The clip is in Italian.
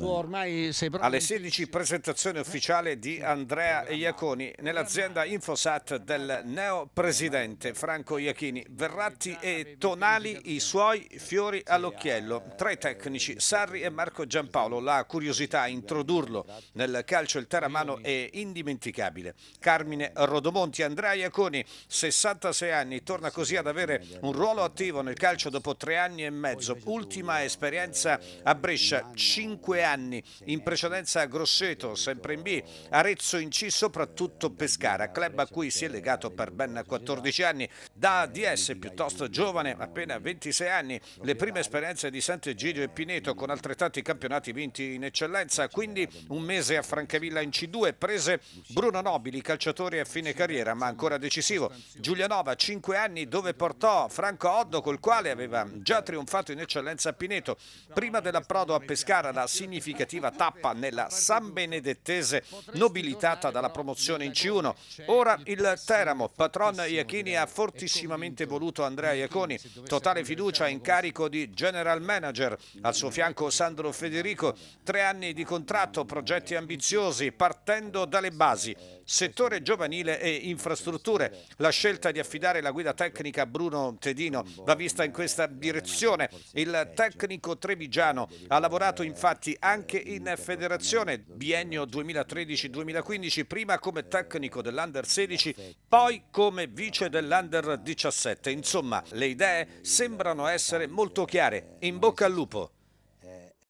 Tu ormai sei pronto. Alle 16 presentazione ufficiale di Andrea Iaconi nell'azienda Infosat del neo presidente Franco Iachini. Verratti e Tonali i suoi fiori all'occhiello. Tra i tecnici Sarri e Marco Giampaolo la curiosità a introdurlo nel calcio il teramano è indimenticabile. Carmine Rodomonti, Andrea Iaconi, 66 anni, torna così ad avere un ruolo attivo nel calcio dopo tre anni e mezzo. Ultima esperienza a Brescia, 5 anni anni, in precedenza Grosseto, sempre in B, Arezzo in C, soprattutto Pescara, club a cui si è legato per ben 14 anni, da ADS piuttosto giovane, appena 26 anni, le prime esperienze di Sant'Egidio e Pineto con altrettanti campionati vinti in eccellenza, quindi un mese a Francavilla in C2, prese Bruno Nobili, calciatore a fine carriera ma ancora decisivo, Giulianova 5 anni dove portò Franco Oddo col quale aveva già trionfato in eccellenza a Pineto, prima dell'approdo a Pescara la significativa significativa tappa nella San Benedettese nobilitata dalla promozione in C1. Ora il Teramo, patron Iachini ha fortissimamente voluto Andrea Iaconi, totale fiducia in carico di general manager, al suo fianco Sandro Federico, tre anni di contratto, progetti ambiziosi, partendo dalle basi, settore giovanile e infrastrutture. La scelta di affidare la guida tecnica a Bruno Tedino va vista in questa direzione. Il tecnico trevigiano ha lavorato infatti anche anche in federazione, biennio 2013-2015, prima come tecnico dell'Under 16, poi come vice dell'Under 17. Insomma, le idee sembrano essere molto chiare. In bocca al lupo!